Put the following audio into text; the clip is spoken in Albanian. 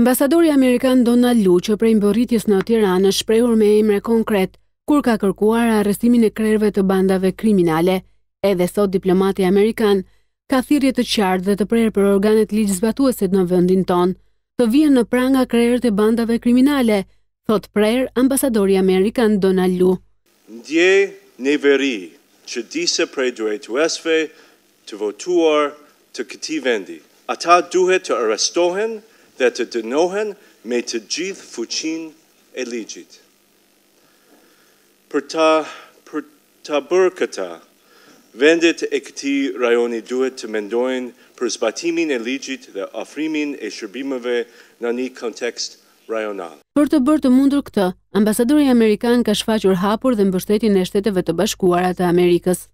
Ambasadori Amerikan Donald Lu që prej mbëritjes në Tiran është prejur me emre konkret, kur ka kërkuar arrestimin e krerve të bandave kriminale, edhe sot diplomati Amerikan ka thirje të qartë dhe të prejrë për organet ligjë zbatueset në vëndin tonë, të vijen në pranga krerë të bandave kriminale, thot prejrë ambasadori Amerikan Donald Lu. Ndje në veri që disë prej duhet u esfej të votuar të këti vendi. Ata duhet të arrestohen, dhe të dënohen me të gjithë fuqin e ligjit. Për ta, për ta bërë këta, vendet e këti rajoni duhet të mendojnë për zbatimin e ligjit dhe ofrimin e shërbimeve në një kontekst rajonal. Për të bërë të mundur këtë, ambasadori Amerikan ka shfaqur hapur dhe mbështetin e shteteve të bashkuarat të Amerikës.